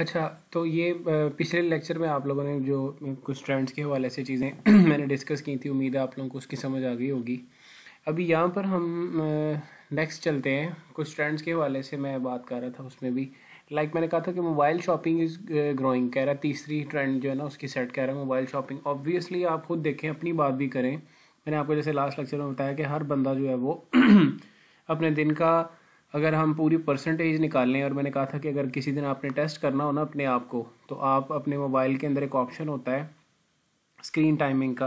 अच्छा तो ये पिछले लेक्चर में आप लोगों ने जो कुछ ट्रेंड्स के हवाले से चीज़ें मैंने डिस्कस की थी उम्मीद है आप लोगों को उसकी समझ आ गई होगी अभी यहाँ पर हम नेक्स्ट चलते हैं कुछ ट्रेंड्स के हवाले से मैं बात कर रहा था उसमें भी लाइक मैंने कहा था कि मोबाइल शॉपिंग इज़ ग्रोइंग कह रहा तीसरी ट्रेंड जो है ना उसकी सेट कह रहा है मोबाइल शॉपिंग ऑब्वियसली आप खुद देखें अपनी बात भी करें मैंने आपको जैसे लास्ट लेक्चर में बताया कि हर बंदा जो है वो अपने दिन का अगर हम पूरी परसेंटेज निकाल लें और मैंने कहा था कि अगर किसी दिन आपने टेस्ट करना हो ना अपने आप को तो आप अपने मोबाइल के अंदर एक ऑप्शन होता है स्क्रीन टाइमिंग का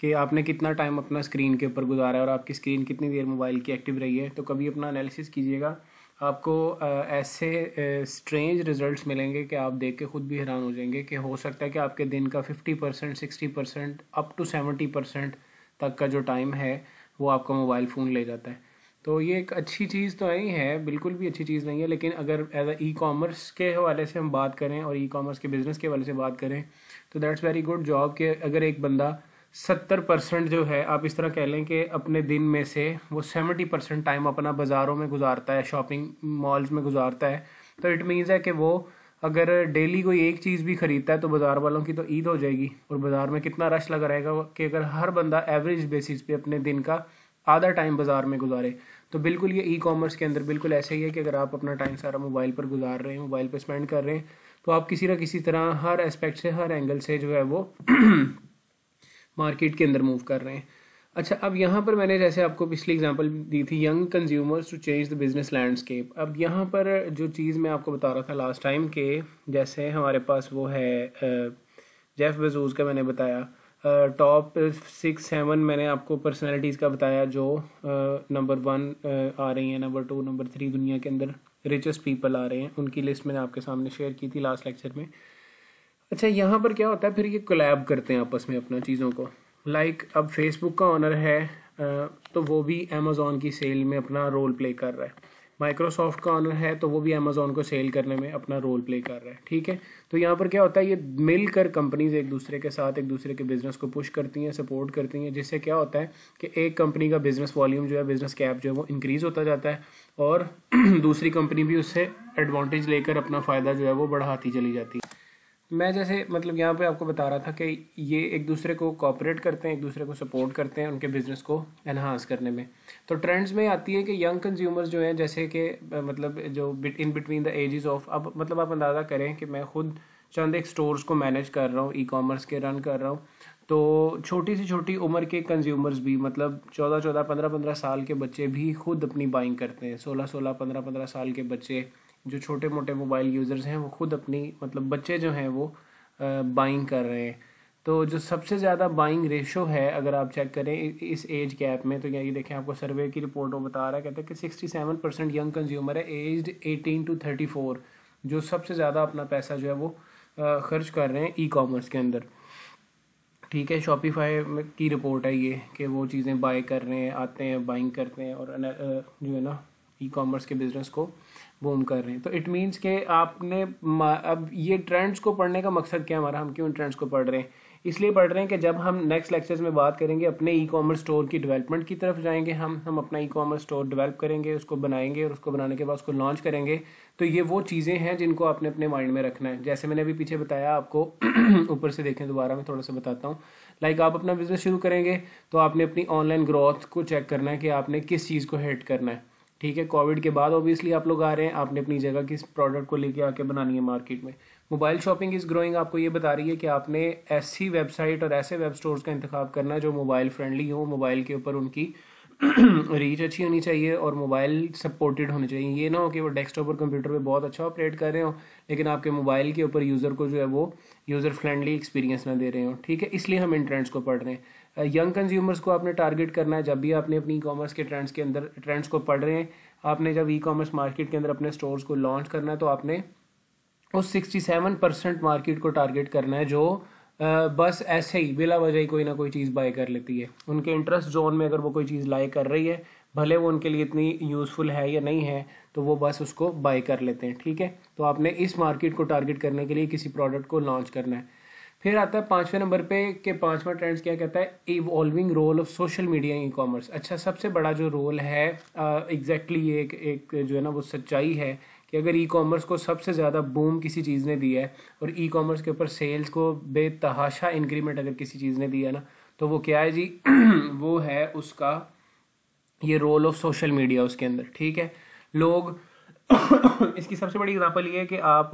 कि आपने कितना टाइम अपना स्क्रीन के ऊपर गुजारा है और आपकी स्क्रीन कितनी देर मोबाइल की एक्टिव रही है तो कभी अपना एनालिसिस कीजिएगा आपको ऐसे स्ट्रेंज रिजल्ट्स मिलेंगे कि आप देख के खुद भी हैरान हो जाएंगे कि हो सकता है कि आपके दिन का fifty percent sixty percent up to seventy percent तक का जो टाइम है वो आपका मोबाइल फ़ोन ले जाता है तो ये एक अच्छी चीज़ तो नहीं है बिल्कुल भी अच्छी चीज़ नहीं है लेकिन अगर एज ई कॉमर्स के हवाले से हम बात करें और ई कॉमर्स के बिज़नेस के हवाले से बात करें तो दैट्स वेरी गुड जॉब के अगर एक बंदा सत्तर परसेंट जो है आप इस तरह कह लें कि अपने दिन में से वो सेवेंटी परसेंट टाइम अपना बाज़ारों में गुजारता है शॉपिंग मॉल्स में गुजारता है तो इट मीन्स है कि वो अगर डेली कोई एक चीज़ भी ख़रीदता है तो बाज़ार वालों की तो ईद हो जाएगी और बाज़ार में कितना रश लगा रहेगा कि अगर हर बंदा एवरेज बेसिस पे अपने दिन का आधा टाइम बाजार में गुजारे तो बिल्कुल ये ई कॉमर्स के अंदर बिल्कुल ऐसे ही है कि अगर आप अपना टाइम सारा मोबाइल पर गुजार रहे हैं मोबाइल पर स्पेंड कर रहे हैं तो आप किसी ना किसी तरह हर एस्पेक्ट से हर एंगल से जो है वो मार्केट के अंदर मूव कर रहे हैं अच्छा अब यहाँ पर मैंने जैसे आपको पिछली एग्जांपल दी थी young consumers to change the business landscape अब यहाँ पर जो चीज़ मैं आपको बता रहा था लास्ट टाइम के जैसे हमारे पास वो है जेफ़ बेजूज़ का मैंने बताया टॉप सिक्स सेवन मैंने आपको पर्सनैलिटीज का बताया जो नंबर वन आ रही हैं नंबर टू नंबर थ्री दुनिया के अंदर रिचेस्ट पीपल आ रहे हैं उनकी लिस्ट मैंने आपके सामने शेयर की थी लास्ट लेक्चर में अच्छा यहाँ पर क्या होता है फिर ये कोलैब करते हैं आपस में अपना चीज़ों को लाइक like, अब फेसबुक का ऑनर है तो वो भी अमेज़ोन की सेल में अपना रोल प्ले कर रहा है माइक्रोसॉफ्ट का ऑनर है तो वो भी अमेजोन को सेल करने में अपना रोल प्ले कर रहा है ठीक है तो यहाँ पर क्या होता है ये मिलकर कंपनीज एक दूसरे के साथ एक दूसरे के बिजनेस को पुश करती हैं सपोर्ट करती हैं जिससे क्या होता है कि एक कंपनी का बिजनेस वॉल्यूम जो है बिजनेस कैप जो है वो इंक्रीज होता जाता है और दूसरी कंपनी भी उससे एडवांटेज लेकर अपना फ़ायदा जो है वो बढ़ाती चली जाती है मैं जैसे मतलब यहाँ पे आपको बता रहा था कि ये एक दूसरे को कॉपरेट करते हैं एक दूसरे को सपोर्ट करते हैं उनके बिज़नेस को एनहांस करने में तो ट्रेंड्स में आती है कि यंग कंज्यूमर्स जो हैं जैसे कि मतलब जो in between the ages of अब मतलब आप अंदाज़ा करें कि मैं खुद चंद एक स्टोर्स को मैनेज कर रहा हूँ ई कॉमर्स के रन कर रहा हूँ तो छोटी से छोटी उम्र के कंज्यूमर्स भी मतलब चौदह चौदह पंद्रह पंद्रह साल के बच्चे भी खुद अपनी बाइंग करते हैं सोलह सोलह पंद्रह पंद्रह साल के बच्चे जो छोटे मोटे मोबाइल यूज़र्स हैं वो खुद अपनी मतलब बच्चे जो हैं वो बाइंग कर रहे हैं तो जो सबसे ज़्यादा बाइंग रेशो है अगर आप चेक करें इस एज गैप में तो ये देखें आपको सर्वे की रिपोर्ट वो बता रहा है कहते हैं कि sixty seven percent young consumer है age eighteen to thirty four जो सबसे ज़्यादा अपना पैसा जो है वो खर्च कर रहे हैं ई कॉमर्स के अंदर ठीक है शॉपिफाई की रिपोर्ट है ये कि वो चीज़ें बाय कर रहे हैं आते हैं बाइंग करते हैं और जो है ना ई कॉमर्स के बिज़नेस को बूम कर रहे हैं तो इट मीन्स के आपने अब ये ट्रेंड्स को पढ़ने का मकसद क्या हमारा हम क्यों ट्रेंड्स को पढ़ रहे हैं इसलिए पढ़ रहे हैं कि जब हम नेक्स्ट लेक्चर्स में बात करेंगे अपने ई कॉमर्स स्टोर की डेवलपमेंट की तरफ जाएंगे हम हम अपना ई कॉमर्स स्टोर डेवलप करेंगे उसको बनाएंगे और उसको बनाने के बाद उसको लॉन्च करेंगे तो ये वो चीज़ें हैं जिनको आपने अपने माइंड में रखना है जैसे मैंने अभी पीछे बताया आपको ऊपर से देखें दोबारा मैं थोड़ा सा बताता हूँ लाइक आप अपना बिज़नेस शुरू करेंगे तो आपने अपनी ऑनलाइन ग्रोथ को चेक करना है कि आपने किस चीज़ को हिट करना है ठीक है कोविड के बाद ऑब्वियसली आप लोग आ रहे हैं आपने अपनी जगह किस प्रोडक्ट को लेके आके बनानी है मार्केट में मोबाइल शॉपिंग इज़ ग्रोइंग आपको ये बता रही है कि आपने ऐसी वेबसाइट और ऐसे वेब स्टोर्स का इंतख्या करना जो मोबाइल फ्रेंडली हो मोबाइल के ऊपर उनकी रीच अच्छी होनी चाहिए और मोबाइल सपोर्टेड होने चाहिए ये ना हो कि वो डेस्कटॉप और कंप्यूटर पे बहुत अच्छा ऑपरेट कर रहे हो लेकिन आपके मोबाइल के ऊपर यूज़र को जो है वो यूज़र फ्रेंडली एक्सपीरियंस ना दे रहे हो ठीक है इसलिए हम इन ट्रेंड्स को पढ़ रहे हैं यंग uh, कंज्यूमर्स को आपने टारगेट करना है जब भी आपने अपनी ई कॉमर्स के ट्रेंड्स के अंदर ट्रेंड्स को पढ़ रहे हैं आपने जब ई कॉमर्स मार्केट के अंदर अपने स्टोर्स को लॉन्च करना है तो आपने उस सिक्सटी सेवन परसेंट मार्केट को टारगेट करना है जो uh, बस ऐसे ही बिला वजह ही कोई ना कोई चीज़ बाय कर लेती है उनके इंटरेस्ट जोन में अगर वो कोई चीज़ लाइक कर रही है भले वो उनके लिए इतनी यूज़फुल है या नहीं है तो वो बस उसको बाय कर लेते हैं ठीक है तो आपने इस मार्केट को टारगेट करने के लिए किसी प्रोडक्ट को लॉन्च करना है फिर आता है पांचवें नंबर पे के पांचवा ट्रेंड्स क्या कहता है evolving role of social media e commerce अच्छा सबसे बड़ा जो रोल है एग्जैक्टली एक एक जो है ना वो सच्चाई है कि अगर ई कॉमर्स को सबसे ज़्यादा बूम किसी चीज़ ने दिया है और ई कॉमर्स के ऊपर सेल्स को बेतहाशा इंक्रीमेंट अगर किसी चीज़ ने दिया ना तो वो क्या है जी वो है उसका ये रोल ऑफ सोशल मीडिया उसके अंदर ठीक है लोग इसकी सबसे बड़ी एग्जाम्पल ये है कि आप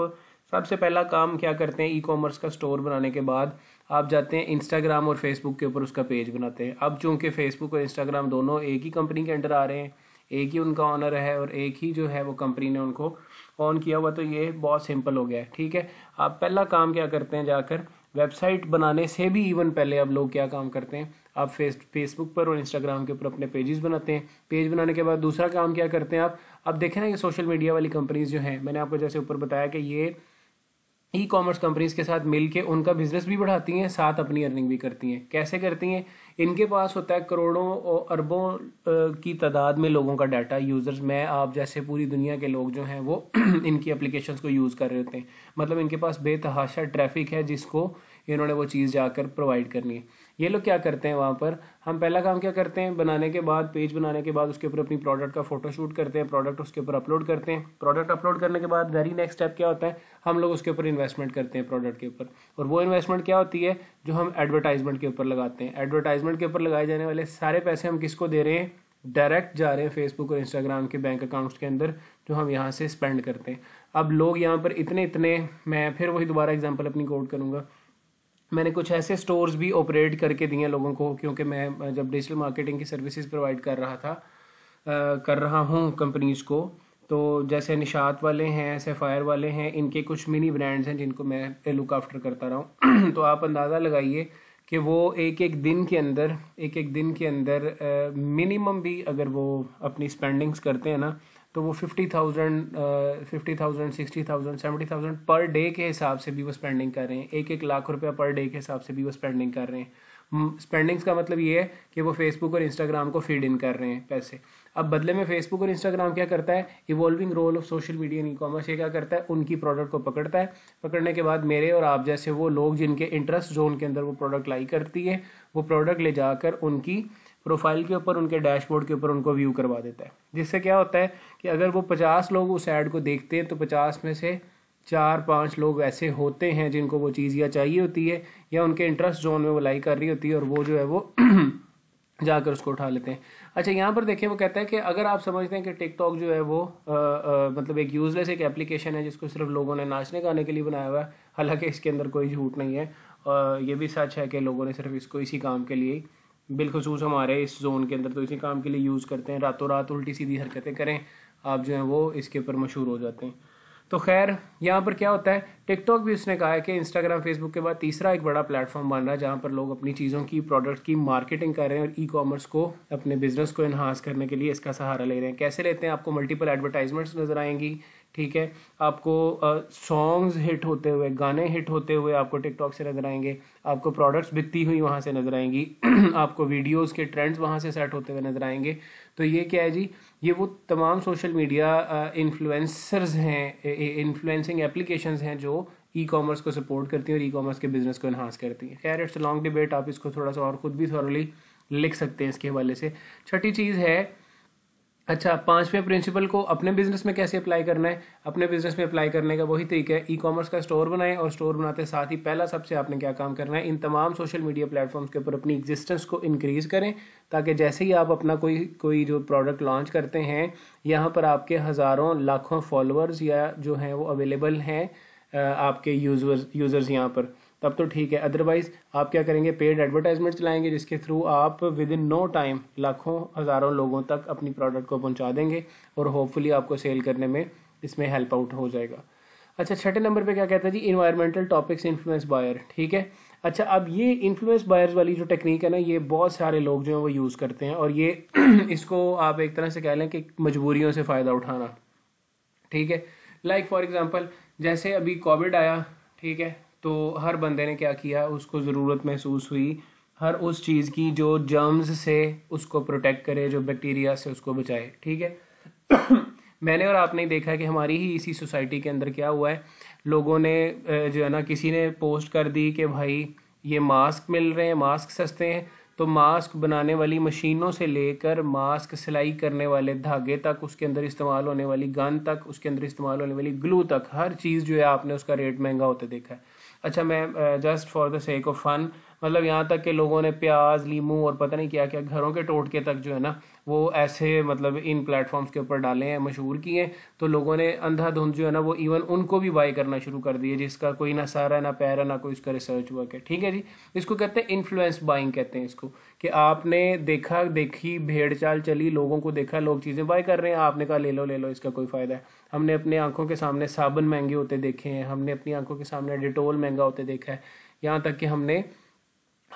सबसे पहला काम क्या करते हैं ई कॉमर्स का स्टोर बनाने के बाद आप जाते हैं इंस्टाग्राम और फेसबुक के ऊपर उसका पेज बनाते हैं अब चूँकि फेसबुक और इंस्टाग्राम दोनों एक ही कंपनी के अंडर आ रहे हैं एक ही उनका ऑनर है और एक ही जो है वो कंपनी ने उनको ऑन किया हुआ तो ये बहुत सिंपल हो गया है ठीक है आप पहला काम क्या करते हैं जाकर वेबसाइट बनाने से भी इवन पहले अब लोग क्या काम करते हैं आप फेस फेसबुक पर और इंस्टाग्राम के ऊपर अपने पेजेस बनाते हैं पेज बनाने के बाद दूसरा काम क्या करते हैं आप अब देखें ना ये सोशल मीडिया वाली कंपनीज जो हैं मैंने आपको जैसे ऊपर बताया कि ये ई कॉमर्स कंपनीज के साथ मिलके उनका बिजनेस भी बढ़ाती हैं साथ अपनी अर्निंग भी करती हैं कैसे करती हैं इनके पास होता है करोड़ों और अरबों की तादाद में लोगों का डाटा यूज़र्स मैं आप जैसे पूरी दुनिया के लोग जो हैं वो इनकी एप्लीकेशंस को यूज़ कर रहे होते हैं मतलब इनके पास बेतहाशा ट्रैफिक है जिसको इन्होंने वो चीज़ जाकर प्रोवाइड करनी है ये लोग क्या करते हैं वहाँ पर हम पहला काम क्या करते हैं बनाने के बाद पेज बनाने के बाद उसके ऊपर अपनी प्रोडक्ट का फोटो शूट करते हैं प्रोडक्ट उसके ऊपर अपलोड करते हैं प्रोडक्ट अपलोड करने के बाद वेरी नेक्स्ट स्टेप क्या होता है हम लोग उसके ऊपर इन्वेस्टमेंट करते हैं प्रोडक्ट के ऊपर और वो इन्वेस्टमेंट क्या होती है जो हम एडवर्टाइजमेंट के ऊपर लगाते हैं एडवर्टाइजमेंट के ऊपर लगाए जाने वाले सारे पैसे हम किसको दे रहे हैं डायरेक्ट जा रहे हैं फेसबुक और इंस्टाग्राम के बैंक अकाउंट्स के अंदर जो हम यहाँ से स्पेंड करते हैं अब लोग यहाँ पर इतने इतने मैं फिर वही दोबारा एग्जाम्पल अपनी कोट करूँगा मैंने कुछ ऐसे स्टोर्स भी ऑपरेट करके दिए लोगों को क्योंकि मैं जब डिजिटल मार्केटिंग की सर्विसेज प्रोवाइड कर रहा था आ, कर रहा हूँ कंपनीज़ को तो जैसे निशात वाले हैं सेफायर वाले हैं इनके कुछ मिनी ब्रांड्स हैं जिनको मैं लुक आफ्टर करता रहा हूँ तो आप अंदाज़ा लगाइए कि वो एक एक दिन के अंदर एक एक दिन के अंदर मिनिमम भी अगर वो अपनी स्पेंडिंग्स करते हैं ना तो वो fifty thousand fifty thousand sixty thousand seventy thousand per day के हिसाब से भी वो स्पेंडिंग कर रहे हैं एक एक लाख रुपया पर डे के हिसाब से भी वो स्पेंडिंग कर रहे हैं स्पेंडिंग्स का मतलब ये है कि वो फेसबुक और इंस्टाग्राम को फीड इन कर रहे हैं पैसे अब बदले में फेसबुक और इंस्टाग्राम क्या करता है evolving role of social media and e commerce ये क्या करता है उनकी प्रोडक्ट को पकड़ता है पकड़ने के बाद मेरे और आप जैसे वो लोग जिनके इंटरेस्ट जोन के अंदर वो प्रोडक्ट लाई करती है वो प्रोडक्ट ले जाकर उनकी प्रोफाइल के ऊपर उनके डैशबोर्ड के ऊपर उनको व्यू करवा देता है जिससे क्या होता है कि अगर वो पचास लोग उस ऐड को देखते हैं तो पचास में से चार पांच लोग ऐसे होते हैं जिनको वो चीज़ या चाहिए होती है या उनके इंटरेस्ट जोन में वो लाइक कर रही होती है और वो जो है वो जाकर उसको उठा लेते हैं अच्छा यहाँ पर देखिए वो कहता है कि अगर आप समझते हैं कि टिकटॉक जो है वो आ, आ, मतलब एक यूज़लेस एक एप्लीकेशन है जिसको सिर्फ लोगों ने नाचने गाने के लिए बनाया हुआ है हालांकि इसके अंदर कोई झूठ नहीं है आ, ये भी सच है कि लोगों ने सिर्फ इसको इसी काम के लिए ही बिलखसूस हमारे इस जोन के अंदर तो इसी काम के लिए यूज़ करते हैं रातों रात उल्टी सीधी हरकतें करें आप जो हैं वो इसके ऊपर मशहूर हो जाते हैं तो खैर यहाँ पर क्या होता है टिकटॉक भी उसने कहा है कि इंस्टाग्राम फेसबुक के बाद तीसरा एक बड़ा प्लेटफॉर्म बन रहा है जहाँ पर लोग अपनी चीज़ों की प्रोडक्ट की मार्केटिंग कर रहे हैं और ई कॉमर्स को अपने बिजनेस को इन्हांस करने के लिए इसका सहारा ले रहे हैं कैसे लेते हैं आपको मल्टीपल एडवर्टाइजमेंट्स नज़र आएंगी ठीक है आपको सॉन्ग्स हिट होते हुए गाने हिट होते हुए आपको टिकटॉक से नज़र आएंगे आपको प्रोडक्ट्स बिकती हुई वहाँ से नज़र आएंगी आपको वीडियोस के ट्रेंड्स वहाँ से सेट होते हुए नज़र आएंगे तो ये क्या है जी ये वो तमाम सोशल मीडिया इन्फ्लुएंसर्स हैं इन्फ्लुएंसिंग एप्लीकेशंस हैं जो ई e कॉमर्स को सपोर्ट करती हैं और ई e कॉमर्स के बिजनेस को इन्हांस करती हैं खैर इट्स लॉन्ग डिबेट आप इसको थोड़ा सा और ख़ुद भी थॉरली लिख सकते हैं इसके हवाले से छठी चीज़ है अच्छा पांचवें प्रिंसिपल को अपने बिजनेस में कैसे अप्लाई करना है अपने बिजनेस में अप्लाई करने का वही तरीका है ई कॉमर्स का स्टोर बनाएं और स्टोर बनाते साथ ही पहला सबसे आपने क्या काम करना है इन तमाम सोशल मीडिया प्लेटफॉर्म्स के ऊपर अपनी एग्जिस्टेंस को इंक्रीज करें ताकि जैसे ही आप अपना कोई कोई जो प्रोडक्ट लॉन्च करते हैं यहाँ पर आपके हज़ारों लाखों फॉलोअर्स या जो हैं वो अवेलेबल हैं आपके यूज़र्स यूज़र्स यहाँ पर तब तो ठीक है अदरवाइज आप क्या करेंगे पेड एडवर्टाइजमेंट चलाएंगे जिसके थ्रू आप विद इन नो टाइम लाखों हज़ारों लोगों तक अपनी प्रोडक्ट को पहुंचा देंगे और होपफुली आपको सेल करने में इसमें हेल्प आउट हो जाएगा अच्छा छठे नंबर पे क्या कहता है जी इन्वायरमेंटल टॉपिक्स इन्फ्लुएंस बायर ठीक है अच्छा अब ये इन्फ्लुएंस बायर्स वाली जो टेक्निक है ना ये बहुत सारे लोग जो हैं वो यूज़ करते हैं और ये इसको आप एक तरह से कह लें कि मजबूरियों से फ़ायदा उठाना ठीक है लाइक फॉर एग्ज़ाम्पल जैसे अभी कोविड आया ठीक है तो हर बंदे ने क्या किया उसको ज़रूरत महसूस हुई हर उस चीज़ की जो जर्म्स से उसको प्रोटेक्ट करे जो बैक्टीरिया से उसको बचाए ठीक है मैंने और आपने देखा कि हमारी ही इसी सोसाइटी के अंदर क्या हुआ है लोगों ने जो है ना किसी ने पोस्ट कर दी कि भाई ये मास्क मिल रहे हैं मास्क सस्ते हैं तो मास्क बनाने वाली मशीनों से लेकर मास्क सिलाई करने वाले धागे तक उसके अंदर इस्तेमाल होने वाली गन तक उसके अंदर इस्तेमाल होने वाली ग्लू तक हर चीज़ जो है आपने उसका रेट महंगा होता देखा है अच्छा मैं just for the sake of fun मतलब यहाँ तक के लोगों ने प्याज लीमू और पता नहीं क्या क्या घरों के टोटके तक जो है ना वो ऐसे मतलब इन प्लेटफॉर्म्स के ऊपर डाले हैं मशहूर किए हैं तो लोगों ने अंधाधुंध जो है ना वो इवन उनको भी बाई करना शुरू कर दिए जिसका कोई ना सारा ना पैर ना कोई उसका रिसर्च हुआ क्या ठीक है जी इसको कहते हैं इन्फ्लुएंस बाइंग कहते हैं इसको कि आपने देखा देखी भेड़ चाल चली लोगों को देखा लोग चीज़ें बाई कर रहे हैं आपने कहा ले लो ले लो इसका कोई फ़ायदा है हमने अपने आंखों के सामने साबुन महंगे होते देखे हैं हमने अपनी आंखों के सामने डिटोल महंगा होते देखा है यहाँ तक कि हमने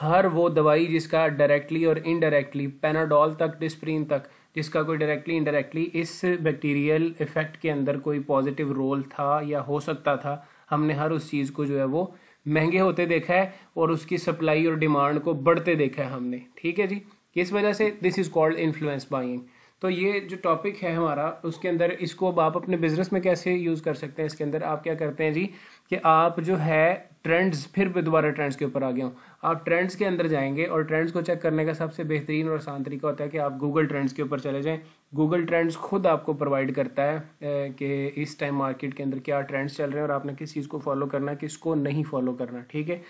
हर वो दवाई जिसका डायरेक्टली और इनडायरेक्टली पेनाडॉल तक डिस्प्रीन तक जिसका कोई डायरेक्टली इनडायरेक्टली इस बैक्टीरियल इफेक्ट के अंदर कोई पॉजिटिव रोल था या हो सकता था हमने हर उस चीज़ को जो है वो महंगे होते देखा है और उसकी सप्लाई और डिमांड को बढ़ते देखा है हमने ठीक है जी इस वजह से this is called influence buying तो ये जो टॉपिक है हमारा उसके अंदर इसको अब आप अपने बिजनेस में कैसे यूज़ कर सकते हैं इसके अंदर आप क्या करते हैं जी कि आप जो है ट्रेंड्स फिर दोबारा ट्रेंड्स के ऊपर आ गया हूँ आप ट्रेंड्स के अंदर जाएंगे और ट्रेंड्स को चेक करने का सबसे बेहतरीन और आसान तरीका होता है कि आप गूगल ट्रेंड्स के ऊपर चले जाएँ गूगल ट्रेंड्स खुद आपको प्रोवाइड करता है कि इस टाइम मार्केट के अंदर क्या ट्रेंड्स चल रहे हैं और आपने किस चीज़ को फॉलो करना है किसको नहीं फॉलो करना ठीक है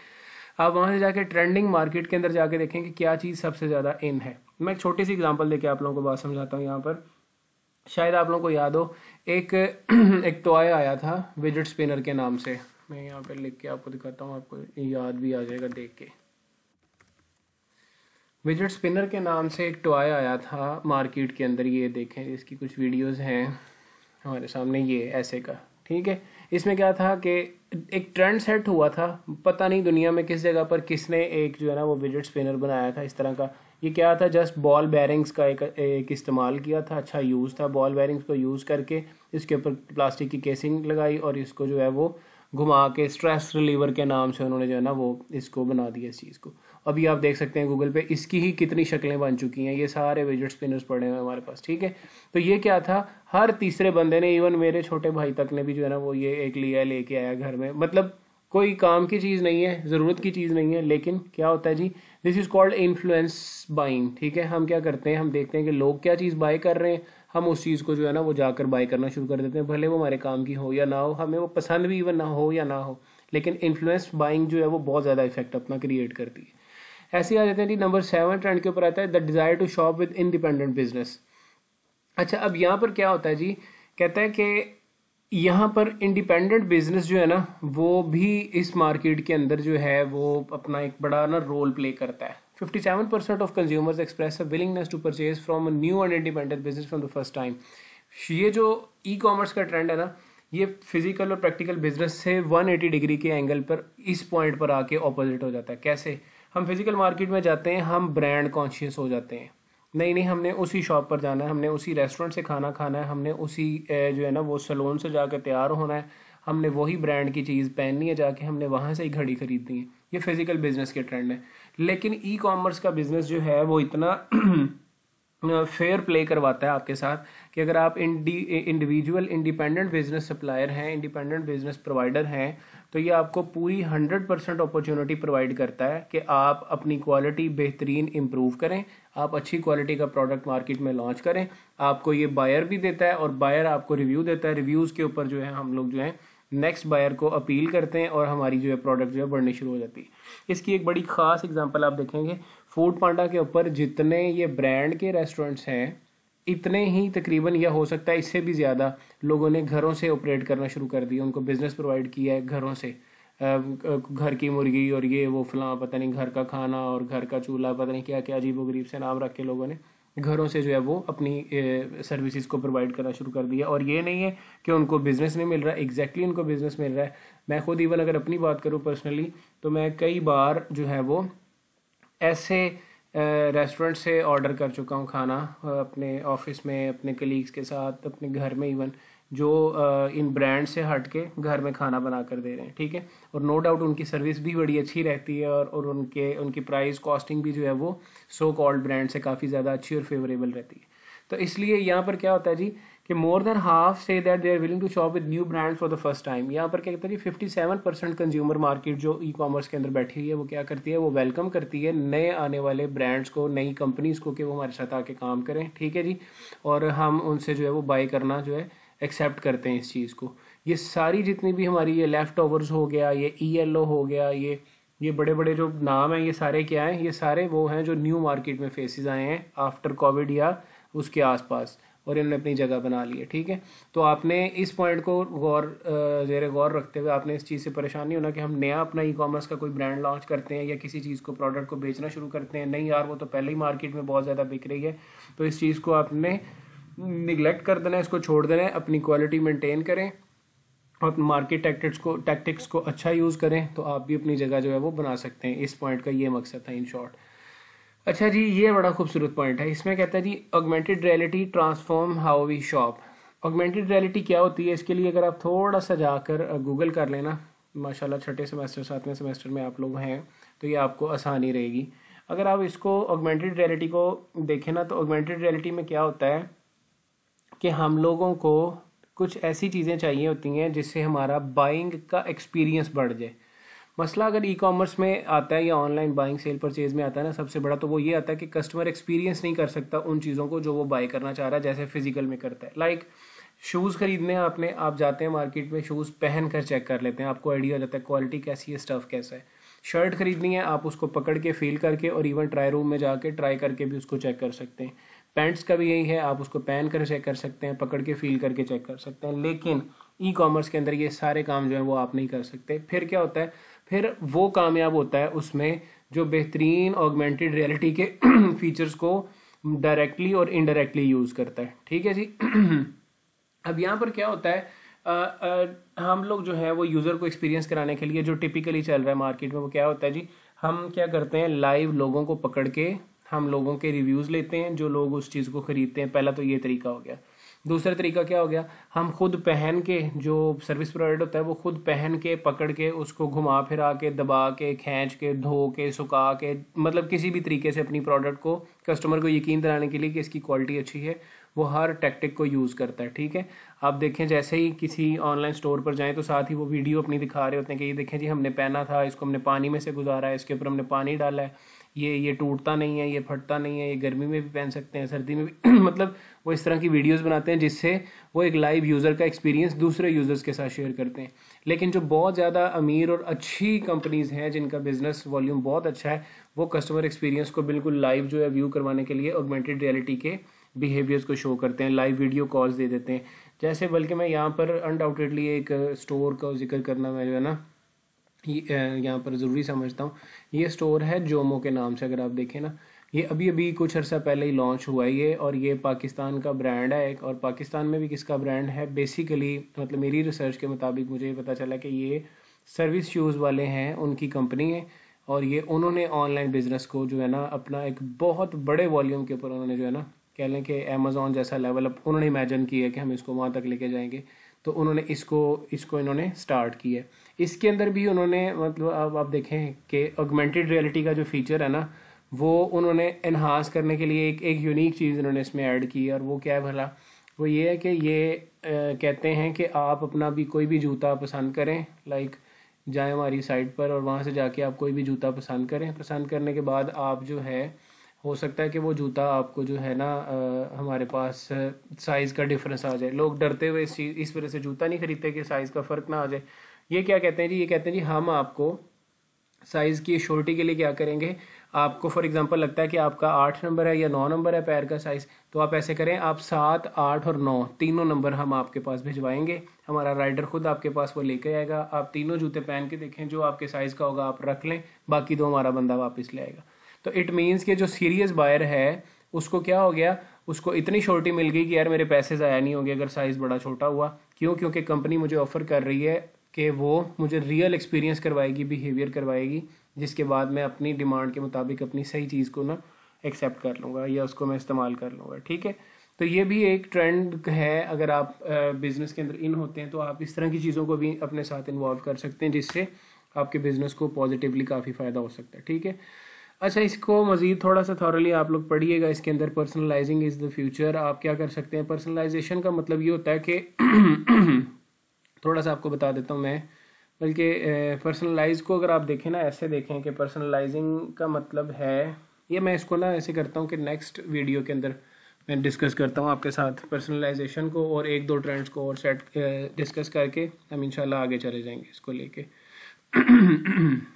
आप वहाँ से जाके ट्रेंडिंग मार्केट के अंदर जाके देखें कि क्या चीज़ सबसे ज़्यादा इन है मैं एक छोटी सी एग्जांपल देके आप लोगों को बात समझाता हूँ यहाँ पर शायद आप लोगों को याद हो एक एक टॉय आया था विजिट स्पिनर के नाम से मैं यहाँ पर लिख के आपको दिखाता हूँ आपको याद भी आ जाएगा देख के विजिट स्पिनर के नाम से एक टॉय आया था मार्केट के अंदर ये देखें इसकी कुछ वीडियोस हैं हमारे सामने ये ऐसे का ठीक है इसमें क्या था कि एक ट्रेंड सेट हुआ था पता नहीं दुनिया में किस जगह पर किसने एक जो है ना वो विजिट स्पिनर बनाया था इस तरह का ये क्या था जस्ट बॉल बैरिंग्स का एक, एक इस्तेमाल किया था अच्छा यूज़ था बॉल बैरिंग्स को यूज़ करके इसके ऊपर प्लास्टिक की केसिंग लगाई और इसको जो है वो घुमा के स्ट्रेस रिलीवर के नाम से उन्होंने जो है ना वो इसको बना दिया इस चीज़ को अभी आप देख सकते हैं गूगल पे इसकी ही कितनी शक्लें बन चुकी हैं ये सारे विजिट स्पिनर्स पड़े हुए हमारे पास ठीक है तो ये क्या था हर तीसरे बंदे ने इवन मेरे छोटे भाई तक ने भी जो है ना वो ये एक लिया लेके आया घर में मतलब कोई काम की चीज़ नहीं है ज़रूरत की चीज़ नहीं है लेकिन क्या होता है जी this is called influence buying ठीक है हम क्या करते हैं हम देखते हैं कि लोग क्या चीज़ बाय कर रहे हैं हम उस चीज़ को जो है ना वो जाकर बाय करना शुरू कर देते हैं भले वो हमारे काम की हो या ना हो हमें वो पसंद भी इवन ना हो या ना हो लेकिन इन्फ्लुएंस बाइंग जो है वो बहुत ज़्यादा इफेक्ट अपना क्रिएट करती है ऐसे ही आ जाते हैं जी नंबर सेवन ट्रेंड के ऊपर आता है the desire to shop with independent business अच्छा अब यहाँ पर क्या होता है जी कहता है कि यहाँ पर इंडिपेंडेंट बिजनेस जो है ना वो भी इस मार्केट के अंदर जो है वो अपना एक बड़ा ना रोल प्ले करता है fifty seven percent of consumers express a willingness to purchase from a new and independent business from the first time ये जो ई कॉमर्स का ट्रेंड है ना ये फिजिकल और प्रैक्टिकल बिजनेस से 180 डिग्री के एंगल पर इस पॉइंट पर आके ऑपोजिट हो जाता है कैसे हम फिजिकल मार्केट में जाते हैं हम ब्रांड कॉन्शियस हो जाते हैं नहीं नहीं हमने उसी शॉप पर जाना है हमने उसी रेस्टोरेंट से खाना खाना है हमने उसी जो है ना वो सलोन से जाकर तैयार होना है हमने वही ब्रांड की चीज़ पहननी है जाके हमने वहाँ से ही घड़ी खरीदनी है ये फिज़िकल बिजनेस के ट्रेंड है लेकिन ई कॉमर्स का बिज़नेस जो है वो इतना फेयर प्ले करवाता है आपके साथ कि अगर आप indie individual independent business supplier हैं इंडिपेंडेंट बिजनेस प्रोवाइडर हैं तो ये आपको पूरी 100 परसेंट अपॉर्चुनिटी प्रोवाइड करता है कि आप अपनी क्वालिटी बेहतरीन इम्प्रूव करें आप अच्छी क्वालिटी का प्रोडक्ट मार्केट में लॉन्च करें आपको ये बायर भी देता है और बायर आपको रिव्यू देता है रिव्यूज़ के ऊपर जो है हम लोग जो है नेक्स्ट बायर को अपील करते हैं और हमारी जो है प्रोडक्ट जो है बढ़नी शुरू हो जाती है इसकी एक बड़ी ख़ास एग्जांपल आप देखेंगे फूड पांडा के ऊपर जितने ये ब्रांड के रेस्टोरेंट्स हैं इतने ही तकरीबन यह हो सकता है इससे भी ज़्यादा लोगों ने घरों से ऑपरेट करना शुरू कर दिया उनको बिज़नेस प्रोवाइड किया है घरों से घर की मुर्गी और ये वो फलां पता नहीं घर का खाना और घर का चूल्हा पता नहीं क्या क्या अजीब गरीब से नाम रख के लोगों ने घरों से जो है वो अपनी सर्विसेज को प्रोवाइड करना शुरू कर दिया और ये नहीं है कि उनको बिज़नेस नहीं मिल रहा एग्जैक्टली exactly उनको बिज़नेस मिल रहा है मैं खुद इवन अगर अपनी बात करूँ पर्सनली तो मैं कई बार जो है वो ऐसे रेस्टोरेंट से ऑर्डर कर चुका हूँ खाना अपने ऑफिस में अपने कलीग्स के साथ अपने घर में इवन जो इन ब्रांड से हट के घर में खाना बना कर दे रहे हैं ठीक है और नो डाउट उनकी सर्विस भी बड़ी अच्छी रहती है और और उनके उनकी प्राइस कॉस्टिंग भी जो है वो सो कॉल्ड ब्रांड से काफ़ी ज़्यादा अच्छी और फेवरेबल रहती है तो इसलिए यहाँ पर क्या होता है जी कि मोर देन हाफ से that they are willing to shop with new brands for the first time यहाँ पर क्या कहते हैं fifty seven percent consumer market जो ई कॉमर्स के अंदर बैठी हुई है वो क्या करती है वो वेलकम करती है नए आने वाले ब्रांड्स को नई कंपनीज़ को कि वो हमारे साथ आके काम करें ठीक है जी और हम उनसे जो है वो बाई करना जो है एक्सेप्ट करते हैं इस चीज़ को ये सारी जितनी भी हमारी ये लेफ्ट ओवर्स हो गया ये ई एल ओ हो गया ये ये बड़े बड़े जो नाम हैं ये सारे क्या हैं ये सारे वो हैं जो न्यू मार्केट में फेसेस आए हैं आफ्टर कोविड या उसके आसपास और इन्होंने अपनी जगह बना ली है ठीक है तो आपने इस पॉइंट को गौर जेर गौर रखते हुए आपने इस चीज़ से परेशान नहीं होना कि हम नया अपना ई कॉमर्स का कोई ब्रांड लॉन्च करते हैं या किसी चीज़ को प्रोडक्ट को बेचना शुरू करते हैं नहीं यार वो तो पहले ही मार्केट में बहुत ज़्यादा बिक रही है तो इस चीज़ को आपने निगलेक्ट कर देना है इसको छोड़ देना है अपनी क्वालिटी मेंटेन करें और मार्केट टैक्टिक्स को टैक्टिक्स को अच्छा यूज़ करें तो आप भी अपनी जगह जो है वो बना सकते हैं इस पॉइंट का ये मकसद था इन शॉर्ट अच्छा जी ये बड़ा खूबसूरत पॉइंट है इसमें कहता है जी augmented reality transform how we shop augmented reality क्या होती है इसके लिए अगर आप थोड़ा सा जाकर गूगल कर लेना माशाल्लाह छठे सेमेस्टर सातवें सेमेस्टर में आप लोग हैं तो ये आपको आसानी रहेगी अगर आप इसको ऑगमेंटेड रियलिटी को देखें ना तो ऑगमेंटेड रियलिटी में क्या होता है कि हम लोगों को कुछ ऐसी चीज़ें चाहिए होती हैं जिससे हमारा बाइंग का एक्सपीरियंस बढ़ जाए मसला अगर ई कॉमर्स में आता है या ऑनलाइन बाइंग सेल परचेज में आता है ना सबसे बड़ा तो वो ये आता है कि कस्टमर एक्सपीरियंस नहीं कर सकता उन चीज़ों को जो वो बाय करना चाह रहा है जैसे फिजिकल में करता है लाइक शूज़ ख़रीदने आपने आप जाते हैं मार्केट में शूज़ पहन कर चेक कर लेते हैं आपको आइडिया हो जाता है क्वालिटी कैसी है स्टफ़ कैसा है शर्ट ख़रीदनी है आप उसको पकड़ के फील करके और इवन ट्राई रूम में जाके ट्राई करके भी उसको चेक कर सकते हैं पैंट्स का भी यही है आप उसको पहन कर चेक कर सकते हैं पकड़ के फील करके चेक कर सकते हैं लेकिन ई कॉमर्स के अंदर ये सारे काम जो है वो आप नहीं कर सकते फिर क्या होता है फिर वो कामयाब होता है उसमें जो बेहतरीन ऑगमेंटेड रियलिटी के फीचर्स को डायरेक्टली और इनडायरेक्टली यूज़ करता है ठीक है जी अब यहाँ पर क्या होता है आ, आ, हम लोग जो है वो यूज़र को एक्सपीरियंस कराने के लिए जो टिपिकली चल रहा है मार्केट में वो क्या होता है जी हम क्या करते हैं लाइव लोगों को पकड़ के हम लोगों के रिव्यूज़ लेते हैं जो लोग उस चीज़ को ख़रीदते हैं पहला तो ये तरीका हो गया दूसरा तरीका क्या हो गया हम खुद पहन के जो सर्विस प्रोवाइडर होता है वो खुद पहन के पकड़ के उसको घुमा फिरा के दबा के खींच के धो के सुखा के मतलब किसी भी तरीके से अपनी प्रोडक्ट को कस्टमर को यकीन दिलाने के लिए कि इसकी क्वालिटी अच्छी है वो हर टैक्टिक को यूज़ करता है ठीक है आप देखें जैसे ही किसी ऑनलाइन स्टोर पर जाएं तो साथ ही वो वीडियो अपनी दिखा रहे होते हैं कि ये देखें जी हमने पहना था इसको हमने पानी में से गुजारा है इसके ऊपर हमने पानी डाला है ये ये टूटता नहीं है ये फटता नहीं है ये गर्मी में भी पहन सकते हैं सर्दी में भी मतलब वो इस तरह की वीडियोस बनाते हैं जिससे वो एक लाइव यूज़र का एक्सपीरियंस दूसरे यूज़र्स के साथ शेयर करते हैं लेकिन जो बहुत ज़्यादा अमीर और अच्छी कंपनीज़ हैं जिनका बिज़नेस वॉल्यूम बहुत अच्छा है वो कस्टमर एक्सपीरियंस को बिल्कुल लाइव जो है व्यू करवाने के लिए ऑगमेंटेड रियलिटी के बिहेवियर्स को शो करते हैं लाइव वीडियो कॉल्स दे देते हैं जैसे बल्कि मैं यहाँ पर अनडाउटेडली एक स्टोर का जिक्र करना मैं जो है ना यहाँ पर ज़रूरी समझता हूँ ये स्टोर है जोमो के नाम से अगर आप देखें ना ये अभी अभी कुछ अर्सा पहले ही लॉन्च हुआ है ये और ये पाकिस्तान का ब्रांड है एक और पाकिस्तान में भी किसका ब्रांड है बेसिकली मतलब मेरी रिसर्च के मुताबिक मुझे पता चला कि ये सर्विस शूज़ वाले हैं उनकी कंपनी है और ये उन्होंने ऑनलाइन बिज़नेस को जो है ना अपना एक बहुत बड़े वॉल्यूम के ऊपर उन्होंने जो है ना कह लें कि अमेज़ोन जैसा लेवल अप उन्होंने इमेजन किया कि हम इसको वहाँ तक लेके जाएंगे तो उन्होंने इसको इसको इन्होंने स्टार्ट किया इसके अंदर भी उन्होंने मतलब अब आप देखें कि ऑगमेंटेड रियलिटी का जो फीचर है ना वो उन्होंने इन्हांस करने के लिए एक एक यूनिक चीज़ इन्होंने इसमें ऐड की और वो क्या है भला वो ये है कि ये आ, कहते हैं कि आप अपना भी कोई भी जूता पसंद करें लाइक जाएं हमारी साइट पर और वहाँ से जाके आप कोई भी जूता पसंद करें पसंद करने के बाद आप जो है हो सकता है कि वो जूता आपको जो है ना आ, हमारे पास साइज़ का डिफरेंस आ जाए लोग डरते हुए इस इस वजह से जूता नहीं खरीदते कि साइज़ का फ़र्क ना आ जाए ये क्या कहते हैं जी ये कहते हैं जी हम आपको साइज़ की शोर्टी के लिए क्या करेंगे आपको फॉर एग्जांपल लगता है कि आपका आठ नंबर है या नौ नंबर है पैर का साइज़ तो आप ऐसे करें आप सात आठ और नौ तीनों नंबर हम आपके पास भिजवाएंगे हमारा राइडर खुद आपके पास वो लेके आएगा आप तीनों जूते पहन के देखें जो आपके साइज़ का होगा आप रख लें बाकी दो हमारा बंदा वापस ले आएगा तो इट मीन्स कि जो सीरियस बायर है उसको क्या हो गया उसको इतनी शॉर्टी मिल गई कि यार मेरे पैसे ज़ाया नहीं होंगे अगर साइज़ बड़ा छोटा हुआ क्यों क्योंकि कंपनी मुझे ऑफ़र कर रही है कि वो मुझे रियल एक्सपीरियंस करवाएगी बिहेवियर करवाएगी जिसके बाद मैं अपनी डिमांड के मुताबिक अपनी सही चीज़ को ना एक्सेप्ट कर लूँगा या उसको मैं इस्तेमाल कर लूँगा ठीक है तो ये भी एक ट्रेंड है अगर आप बिज़नेस के अंदर इन होते हैं तो आप इस तरह की चीज़ों को भी अपने साथ इन्वॉल्व कर सकते हैं जिससे आपके बिज़नेस को पॉजिटिवली काफ़ी फ़ायदा हो सकता है ठीक है अच्छा इसको मज़ीद थोड़ा सा थॉरली आप लोग पढ़िएगा इसके अंदर पर्सनलाइजिंग इज़ द फ्यूचर आप क्या कर सकते हैं पर्सनलाइजेशन का मतलब ये होता है कि थोड़ा सा आपको बता देता हूँ मैं बल्कि पर्सनलाइज को अगर आप देखें ना ऐसे देखें कि पर्सनलाइजिंग का मतलब है ये मैं इसको ना ऐसे करता हूँ कि नेक्स्ट वीडियो के अंदर मैं डिस्कस करता हूँ आपके साथ पर्सनलाइजेशन को और एक दो ट्रेंड्स को और सेट डिस्कस करके हम इंशाल्लाह आगे चले जाएंगे इसको लेके